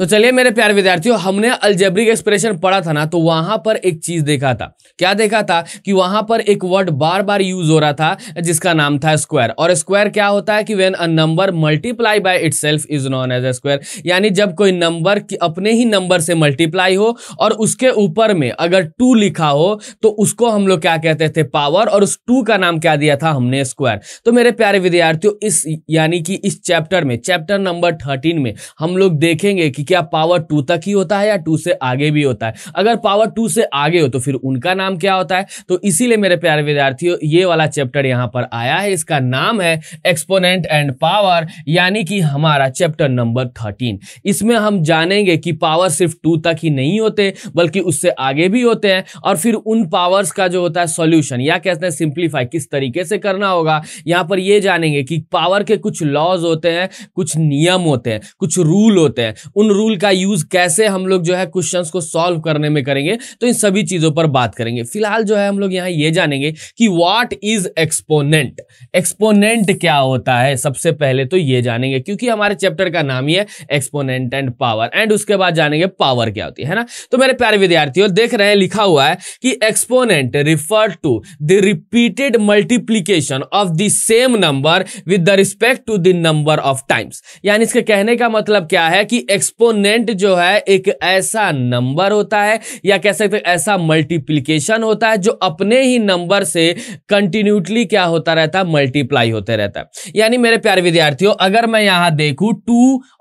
तो चलिए मेरे प्यार विद्यार्थियों हमने अल्जेब्रिक एक्सप्रेशन पढ़ा था ना तो वहां पर एक चीज देखा था क्या देखा था कि वहां पर एक वर्ड बार बार यूज हो रहा था जिसका नाम था स्क्वायर और स्क्वायर क्या होता है कि when a number multiply by it is known as a square यानी जब कोई नंबर अपने ही नंबर से मल्टीप्लाई हो और उसके ऊपर में अगर टू लिखा हो तो उसको हम लोग क्या कहते थे पावर और उस टू का नाम क्या दिया था हमने स्क्वायर तो मेरे प्यारे विद्यार्थियों इस यानी कि इस चैप्टर में चैप्टर नंबर थर्टीन में हम लोग देखेंगे कि क्या पावर टू तक ही होता है या टू से आगे भी होता है अगर पावर टू से आगे हो तो फिर उनका नाम क्या होता है तो इसीलिए मेरे प्यारे विद्यार्थियों ये वाला चैप्टर यहाँ पर आया है इसका नाम है एक्सपोनेंट एंड पावर यानी कि हमारा चैप्टर नंबर थर्टीन इसमें हम जानेंगे कि पावर सिर्फ टू तक ही नहीं होते बल्कि उससे आगे भी होते हैं और फिर उन पावर्स का जो होता है सोल्यूशन या कहते हैं सिंप्लीफाई किस तरीके से करना होगा यहाँ पर ये जानेंगे कि पावर के कुछ लॉज होते हैं कुछ नियम होते हैं कुछ रूल होते हैं उन रूल का यूज कैसे हम लोग जो है क्वेश्चंस को सॉल्व करने में करेंगे तो इन सभी चीजों पर बात करेंगे फिलहाल जो है हम लोग यहाँ ये जानेंगे कि व्हाट इज एक्सपोनेंट एक्सपोनेंट क्या होता है सबसे पहले तो ये जानेंगे क्योंकि हमारे चैप्टर का नाम ही है एक्सपोनेंट एंड पावर एंड उसके बाद जानेंगे पावर क्या होती है ना तो मेरे प्यारे विद्यार्थियों देख रहे हैं लिखा हुआ है कि exponent refer to the repeated multiplication of the same number with the respect to the number of times यानी इसके कहने का मतलब क्या है कि एक्सपो एक्सपोनेंट जो है एक ऐसा नंबर होता है या कह सकते ऐसा मल्टीप्लीकेशन होता है जो अपने ही नंबर से कंटिन्यूटली क्या होता रहता है मल्टीप्लाई होते रहता है यानी मेरे प्यारे विद्यार्थियों अगर मैं यहां देखू टू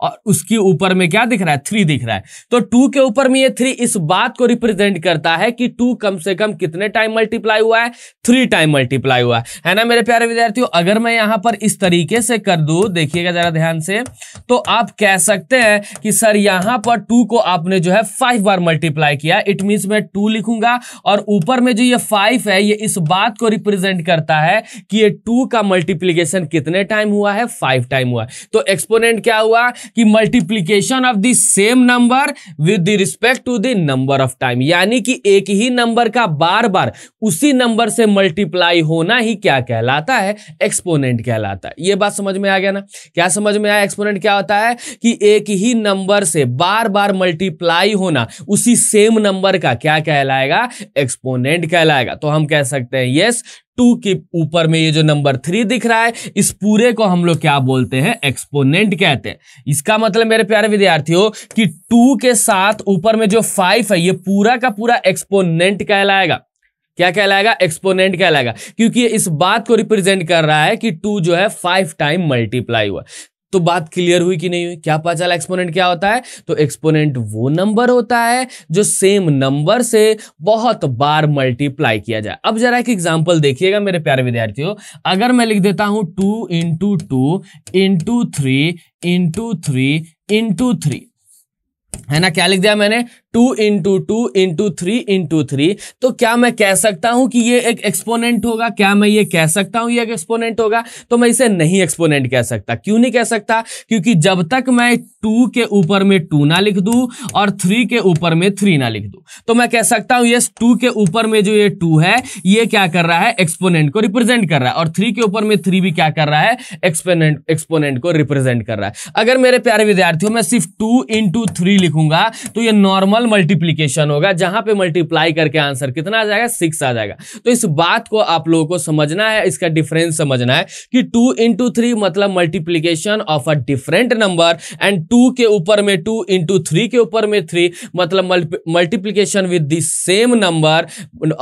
और उसके ऊपर में क्या दिख रहा है थ्री दिख रहा है तो टू के ऊपर में ये थ्री इस बात को रिप्रेजेंट करता है कि टू कम से कम कितने टाइम मल्टीप्लाई हुआ है थ्री टाइम मल्टीप्लाई हुआ है है ना मेरे प्यारे विद्यार्थियों अगर मैं यहां पर इस तरीके से कर दू देखिएगा जरा ध्यान से तो आप कह सकते हैं कि सर यहां पर टू को आपने जो है फाइव बार मल्टीप्लाई किया इट मीन मैं टू लिखूंगा और ऊपर में जो ये फाइव है ये इस बात को रिप्रेजेंट करता है कि ये टू का मल्टीप्लीकेशन कितने टाइम हुआ है फाइव टाइम हुआ तो एक्सपोनेंट क्या हुआ कि multiplication of the same number with the respect to the number of time यानी कि एक ही नंबर का बार बार उसी नंबर से मल्टीप्लाई होना ही क्या कहलाता है एक्सपोनेंट कहलाता है ये बात समझ में आ गया ना क्या समझ में आया एक्सपोनेंट क्या होता है कि एक ही नंबर से बार बार मल्टीप्लाई होना उसी सेम नंबर का क्या कहलाएगा एक्सपोनेंट कहलाएगा तो हम कह सकते हैं यस टू के ऊपर में ये जो नंबर थ्री दिख रहा है इस पूरे को हम लोग क्या बोलते हैं एक्सपोनेंट कहते हैं इसका मतलब मेरे प्यारे विद्यार्थियों कि टू के साथ ऊपर में जो फाइव है ये पूरा का पूरा एक्सपोनेंट कहलाएगा क्या कहलाएगा एक्सपोनेंट कहलाएगा क्योंकि इस बात को रिप्रेजेंट कर रहा है कि टू जो है फाइव टाइम मल्टीप्लाई हुआ तो बात क्लियर हुई कि नहीं हुई क्या पता चला एक्सपोनेंट क्या होता है तो एक्सपोनेंट वो नंबर होता है जो सेम नंबर से बहुत बार मल्टीप्लाई किया जाए अब जरा एक एग्जाम्पल देखिएगा मेरे प्यारे विद्यार्थियों अगर मैं लिख देता हूं two into two into three into three into three है ना क्या लिख दिया मैंने two into two into three into three तो क्या मैं कह सकता हूं कि ये एक एक्सपोनेंट होगा क्या मैं ये कह सकता हूं ये एक एक्सपोनेंट होगा तो मैं इसे नहीं एक्सपोनेंट कह सकता क्यों नहीं कह सकता क्योंकि जब तक मैं टू के ऊपर में टू ना लिख दू और थ्री के ऊपर में थ्री ना लिख दू तो मैं कह सकता हूं ये टू के ऊपर में जो ये टू है ये क्या कर रहा है एक्सपोनेंट को रिप्रेजेंट कर रहा है और थ्री के ऊपर में थ्री भी क्या कर रहा है एक्सपोनेंट एक्सपोनेंट को रिप्रेजेंट कर रहा है अगर मेरे प्यारे विद्यार्थियों मैं सिर्फ टू इंटू थ्री लिखूंगा तो ये नॉर्मल नॉर्मल मल्टीप्लीकेशन होगा जहां पे मल्टीप्लाई करके आंसर कितना आ जाएगा सिक्स आ जाएगा तो इस बात को आप लोगों को समझना है इसका डिफरेंस समझना है कि टू इंटू थ्री मतलब multiplication of a different number and two के ऊपर में टू इंटू थ्री के ऊपर में थ्री मतलब multiplication with the same number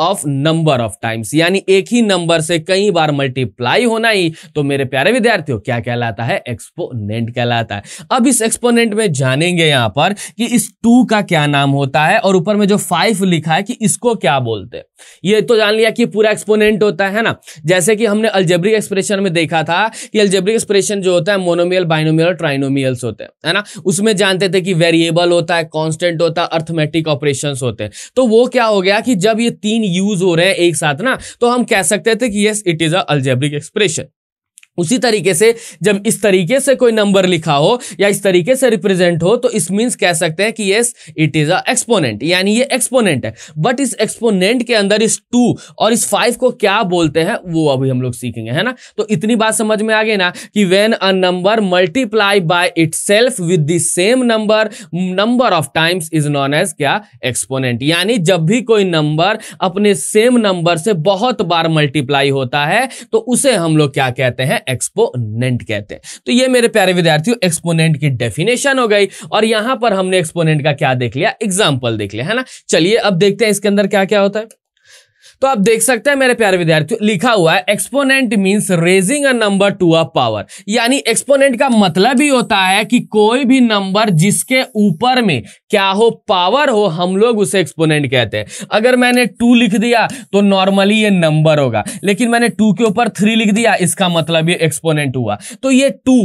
of number of times यानी एक ही नंबर से कई बार मल्टीप्लाई होना ही तो मेरे प्यारे विद्यार्थियों क्या कहलाता है एक्सपोनेंट कहलाता है अब इस एक्सपोनेंट में जानेंगे यहां पर कि इस टू का क्या नाम नाम होता है और ऊपर में जो फाइव लिखा है कि इसको क्या बोलते हैं ये तो जान लिया कि पूरा एक्सपोनेंट होता है ना जैसे कि हमने अल्जेब्रिक एक्सप्रेशन में देखा था कि अल्जेब्रिक एक्सप्रेशन जो होता है मोनोमियल बाइनोमियल ट्राइनोमियल्स होते हैं है ना उसमें जानते थे कि वेरिएबल होता है कॉन्स्टेंट होता है अर्थमेटिक ऑपरेशन होते हैं तो वो क्या हो गया कि जब ये तीन यूज हो रहे हैं एक साथ ना तो हम कह सकते थे कि yes it is algebraic expression उसी तरीके से जब इस तरीके से कोई नंबर लिखा हो या इस तरीके से रिप्रेजेंट हो तो इस मीन्स कह सकते हैं कि yes it is a exponent यानी ये एक्सपोनेंट है बट इस एक्सपोनेंट के अंदर इस टू और इस फाइव को क्या बोलते हैं वो अभी हम लोग सीखेंगे है ना तो इतनी बात समझ में आ गई ना कि when a number multiply by it with the same number number of times is known as क्या एक्सपोनेंट यानी जब भी कोई नंबर अपने सेम नंबर से बहुत बार मल्टीप्लाई होता है तो उसे हम लोग क्या कहते हैं एक्सपोनेंट कहते हैं तो ये मेरे प्यारे विद्यार्थियों एक्सपोनेंट की डेफिनेशन हो गई और यहां पर हमने एक्सपोनेंट का क्या देख लिया एग्जाम्पल देख लिया है ना चलिए अब देखते हैं इसके अंदर क्या क्या होता है तो आप देख सकते हैं मेरे प्यारे विद्यार्थियों लिखा हुआ है exponent means raising a number to a power यानी एक्सपोनेंट का मतलब ही होता है कि कोई भी नंबर जिसके ऊपर में क्या हो पावर हो हम लोग उसे एक्सपोनेंट कहते हैं अगर मैंने टू लिख दिया तो नॉर्मली ये नंबर होगा लेकिन मैंने टू के ऊपर थ्री लिख दिया इसका मतलब ये एक्सपोनेंट हुआ तो ये टू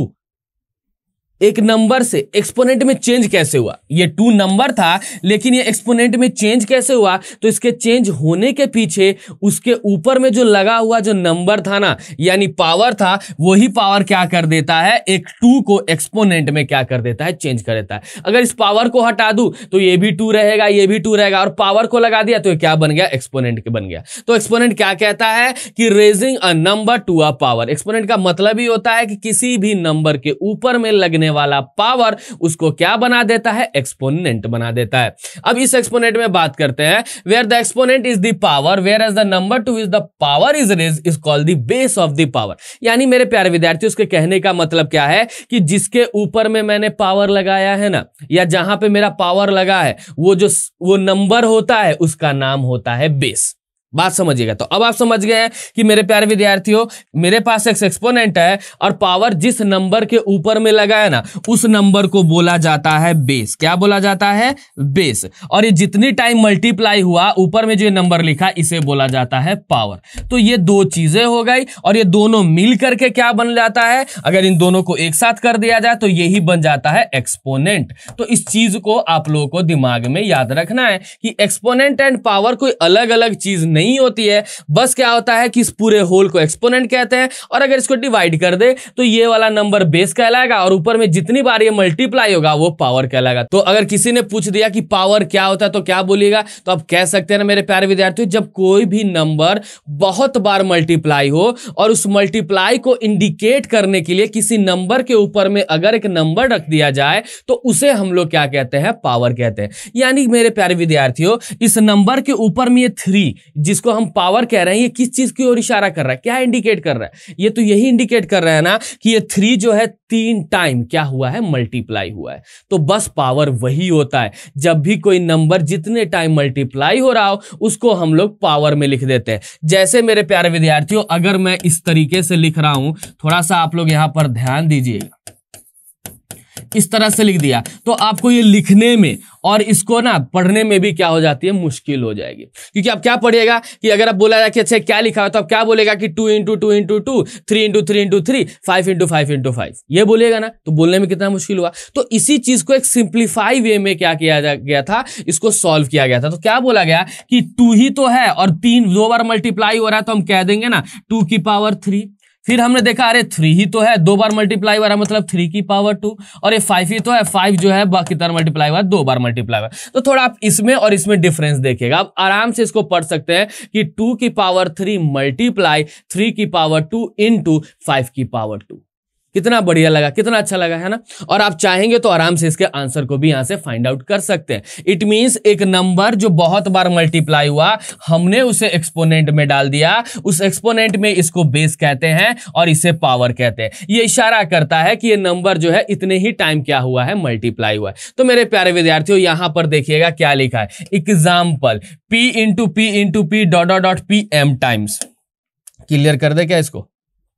एक नंबर से एक्सपोनेंट में चेंज कैसे हुआ ये टू नंबर था लेकिन ये एक्सपोनेंट में चेंज कैसे हुआ तो इसके चेंज होने के पीछे उसके ऊपर में जो लगा हुआ जो नंबर था ना यानी पावर था वही पावर क्या कर देता है एक टू को एक्सपोनेंट में क्या कर देता है चेंज कर देता है अगर इस पावर को हटा दू तो ये भी टू रहेगा ये भी टू रहेगा और पावर को लगा दिया तो ये क्या बन गया एक्सपोनेंट बन गया तो एक्सपोनेंट क्या कहता है कि raising a number to a power exponent का मतलब ही होता है कि किसी भी नंबर के ऊपर में लगने वाला पावर उसको क्या बना देता है एक्सपोनेंट बना देता है अब इस एक्सपोनेंट में बात करते हैं where the exponent is the power whereas the number two is the power is raise is called the base of the power यानी मेरे प्यारे विद्यार्थी उसके कहने का मतलब क्या है कि जिसके ऊपर में मैंने पावर लगाया है ना या जहां पे मेरा पावर लगा है वो जो वो नंबर होता है उसका नाम होता है बेस बात समझिएगा तो अब आप समझ गए हैं कि मेरे प्यारे विद्यार्थियों मेरे पास एक एक्सपोनेंट है और पावर जिस नंबर के ऊपर में लगा है ना उस नंबर को बोला जाता है बेस क्या बोला जाता है बेस और ये जितनी टाइम मल्टीप्लाई हुआ ऊपर में जो नंबर लिखा इसे बोला जाता है पावर तो ये दो चीजें हो गई और ये दोनों मिल करके क्या बन जाता है अगर इन दोनों को एक साथ कर दिया जाए तो यही बन जाता है एक्सपोनेंट तो इस चीज को आप लोगों को दिमाग में याद रखना है कि एक्सपोनेंट एंड पावर कोई अलग अलग चीज नहीं नहीं होती है बस क्या होता है कि इस पूरे होल को एक्सपोनेंट कहते हैं और अगर इसको डिवाइड कर दे तो ये वाला नंबर बेस कहलाएगा और ऊपर में जितनी बार ये मल्टीप्लाई होगा वो पावर कहलाएगा तो अगर किसी ने पूछ दिया कि पावर क्या होता है तो क्या बोलिएगा तो आप कह सकते हैं ना मेरे प्यारे विद्यार्थी जब कोई भी नंबर बहुत बार मल्टीप्लाई हो और उस मल्टीप्लाई को इंडिकेट करने के लिए किसी नंबर के ऊपर में अगर एक नंबर रख दिया जाए तो उसे हम लोग क्या कहते हैं पावर कहते हैं यानी मेरे प्यारे विद्यार्थियों इस नंबर के ऊपर में ये थ्री जिसको हम पावर कह रहे हैं ये किस चीज़ की ओर इशारा कर रहा है क्या इंडिकेट कर रहा है ये तो यही इंडिकेट कर रहा है ना कि ये थ्री जो है तीन टाइम क्या हुआ है मल्टीप्लाई हुआ है तो बस पावर वही होता है जब भी कोई नंबर जितने टाइम मल्टीप्लाई हो रहा हो उसको हम लोग पावर में लिख देते हैं जैसे मेरे प्यारे विद्यार्थियों अगर मैं इस तरीके से लिख रहा हूं थोड़ा सा आप लोग यहां पर ध्यान दीजिएगा इस तरह से लिख दिया तो आपको ये लिखने में और इसको ना पढ़ने में भी क्या हो जाती है मुश्किल हो जाएगी क्योंकि आप क्या पढ़िएगा कि अगर आप बोला जाए कि अच्छा क्या लिखा है तो आप क्या बोलेगा कि two into two into two three into three into three five into five into five ये बोलेगा ना तो बोलने में कितना मुश्किल हुआ तो इसी चीज को एक सिंप्लीफाई वे में क्या किया गया था इसको सॉल्व किया गया था तो क्या बोला गया कि टू ही तो है और तीन दो बार मल्टीप्लाई हो रहा है तो हम कह देंगे ना टू की पावर थ्री फिर हमने देखा अरे थ्री ही तो है दो बार मल्टीप्लाई हुआ मतलब थ्री की पावर टू और ये फाइव ही तो है फाइव जो है बाकी तरह मल्टीप्लाई हुआ दो बार मल्टीप्लाई हुआ तो थोड़ा आप इसमें और इसमें डिफरेंस देखिएगा आप आराम से इसको पढ़ सकते हैं कि टू की पावर थ्री मल्टीप्लाई थ्री की power two into five की पावर टू कितना बढ़िया लगा कितना अच्छा लगा है ना और आप चाहेंगे तो आराम से इसके आंसर को भी यहां से फाइंड आउट कर सकते हैं इट मींस एक नंबर जो बहुत बार मल्टीप्लाई हुआ हमने उसे एक्सपोनेंट में डाल दिया उस एक्सपोनेंट में इसको बेस कहते हैं और इसे पावर कहते हैं ये इशारा करता है कि ये नंबर जो है इतने ही टाइम क्या हुआ है मल्टीप्लाई हुआ है तो मेरे प्यारे विद्यार्थियों यहां पर देखिएगा क्या लिखा है example P into P into P dot dot P M times clear कर दे क्या इसको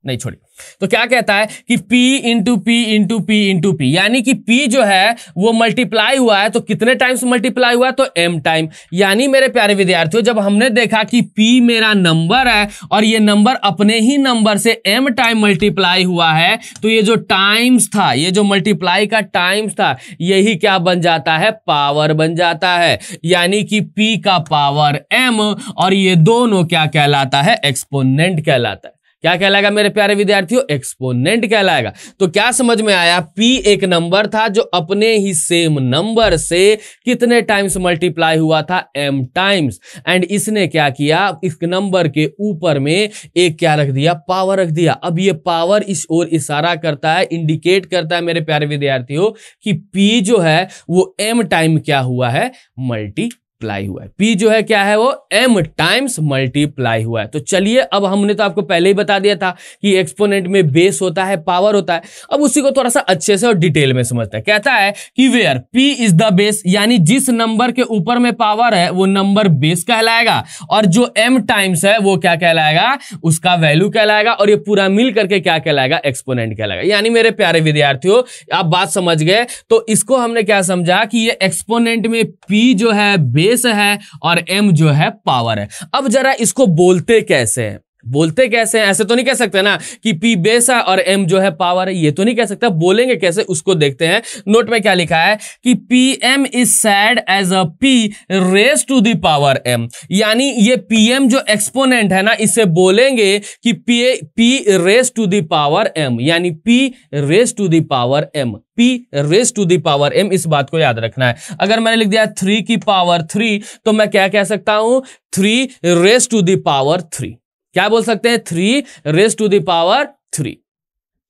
नहीं छोड़ी तो क्या कहता है कि P into P into P into P यानी कि P जो है वो मल्टीप्लाई हुआ है तो कितने टाइम्स मल्टीप्लाई हुआ है तो M टाइम यानी मेरे प्यारे विद्यार्थियों जब हमने देखा कि P मेरा नंबर है और ये नंबर अपने ही नंबर से M टाइम मल्टीप्लाई हुआ है तो ये जो टाइम्स था ये जो मल्टीप्लाई का टाइम्स था यही क्या बन जाता है पावर बन जाता है यानी कि पी का पावर एम और ये दोनों क्या कहलाता है एक्सपोनेंट कहलाता है क्या कहलाएगा मेरे प्यारे विद्यार्थियों एक्सपोनेंट कहलाएगा तो क्या समझ में आया पी एक नंबर था जो अपने ही सेम नंबर से कितने टाइम्स मल्टीप्लाई हुआ था एम टाइम्स एंड इसने क्या किया इस नंबर के ऊपर में एक क्या रख दिया पावर रख दिया अब ये पावर इस ओर इशारा करता है इंडिकेट करता है मेरे प्यारे विद्यार्थियों कि पी जो है वो एम टाइम क्या हुआ है मल्टी मल्टीप्लाई हुआ है पी जो है क्या है वो एम टाइम्स मल्टीप्लाई हुआ है तो चलिए अब हमने तो आपको पहले ही बता दिया था कि एक्सपोनेंट में बेस होता है पावर होता है अब उसी को थोड़ा सा अच्छे से और डिटेल में समझते हैं कहता है कि where P is the base यानी जिस नंबर के ऊपर में पावर है वो नंबर बेस कहलाएगा और जो एम टाइम्स है वो क्या कहलाएगा उसका वैल्यू कहलाएगा और ये पूरा मिल करके क्या कहलाएगा एक्सपोनेंट कहलाएगा यानी मेरे प्यारे विद्यार्थियों आप बात समझ गए तो इसको हमने क्या समझा कि ये एक्सपोनेंट में पी जो है बेस बेस है और एम जो है पावर है अब जरा इसको बोलते कैसे है बोलते कैसे हैं ऐसे तो नहीं कह सकते ना कि पी बेसा और एम जो है पावर है ये तो नहीं कह सकता बोलेंगे कैसे उसको देखते हैं नोट में क्या लिखा है कि P M is said as a P raise to power M यानी ये पी एम जो एक्सपोनेंट है ना इसे बोलेंगे कि P P raise to power M यानी P raise to power M P raise to the power m इस बात को याद रखना है अगर मैंने लिख दिया थ्री की पावर थ्री तो मैं क्या कह सकता हूं three raise to the power three क्या बोल सकते हैं three raise to the power three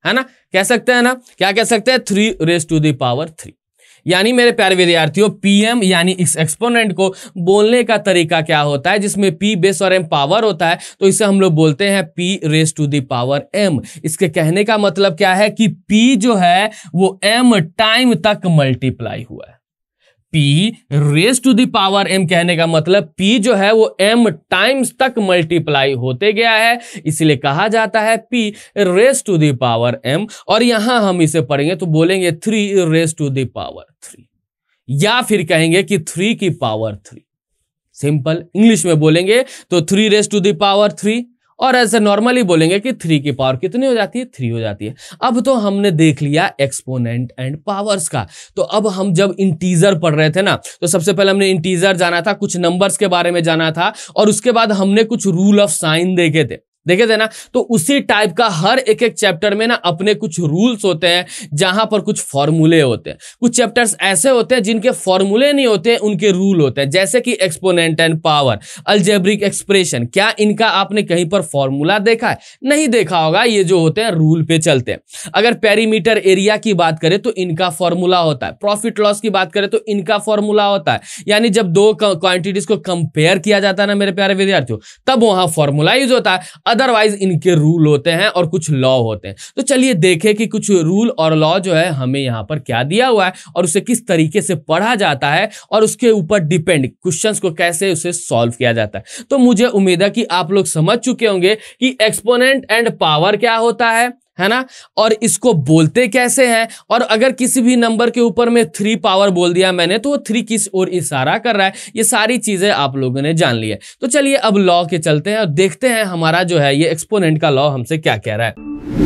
है ना कह सकते हैं ना क्या कह सकते हैं three raise to the power three यानी मेरे प्यारे विद्यार्थियों पीएम यानी इस एक्सपोनेंट को बोलने का तरीका क्या होता है जिसमें पी बेस और एम पावर होता है तो इसे हम लोग बोलते हैं P raise to the power M इसके कहने का मतलब क्या है कि पी जो है वो एम टाइम तक मल्टीप्लाई हुआ है P raise to the power M कहने का मतलब पी जो है वो एम टाइम्स तक मल्टीप्लाई होते गया है इसलिए कहा जाता है P raise to the power M और यहां हम इसे पढ़ेंगे तो बोलेंगे three raise to the power three या फिर कहेंगे कि थ्री की पावर थ्री सिंपल इंग्लिश में बोलेंगे तो three raise to the power three और ऐसे नॉर्मली बोलेंगे कि थ्री की पावर कितनी हो जाती है थ्री हो जाती है अब तो हमने देख लिया एक्सपोनेंट एंड पावर्स का तो अब हम जब इंटीजर पढ़ रहे थे ना तो सबसे पहले हमने इंटीजर जाना था कुछ नंबर्स के बारे में जाना था और उसके बाद हमने कुछ रूल ऑफ साइन देखे थे देखे थे ना तो उसी टाइप का हर एक एक चैप्टर में ना अपने कुछ रूल्स होते हैं जहां पर कुछ फॉर्मूले होते हैं कुछ चैप्टर्स ऐसे होते हैं जिनके फॉर्मूले नहीं होते उनके रूल होते हैं जैसे कि exponent and power algebraic expression क्या इनका आपने कहीं पर फॉर्मूला देखा है नहीं देखा होगा ये जो होते हैं रूल पे चलते हैं अगर पेरीमीटर एरिया की बात करें तो इनका फॉर्मूला होता है प्रॉफिट लॉस की बात करें तो इनका फॉर्मूला होता है यानी जब दो क्वांटिटीज को कंपेयर किया जाता है ना मेरे प्यारे विद्यार्थियों तब वहां फॉर्मूला यूज होता है अदरवाइज इनके रूल होते हैं और कुछ लॉ होते हैं तो चलिए देखें कि कुछ रूल और लॉ जो है हमें यहाँ पर क्या दिया हुआ है और उसे किस तरीके से पढ़ा जाता है और उसके ऊपर डिपेंड क्वेश्चंस को कैसे उसे सॉल्व किया जाता है तो मुझे उम्मीद है कि आप लोग समझ चुके होंगे कि एक्सपोनेंट एंड पावर क्या होता है है ना और इसको बोलते कैसे हैं और अगर किसी भी नंबर के ऊपर में थ्री पावर बोल दिया मैंने तो वो थ्री किस ओर इशारा कर रहा है ये सारी चीज़ें आप लोगों ने जान ली है तो चलिए अब लॉ के चलते हैं और देखते हैं हमारा जो है ये एक्सपोनेंट का लॉ हमसे क्या कह रहा है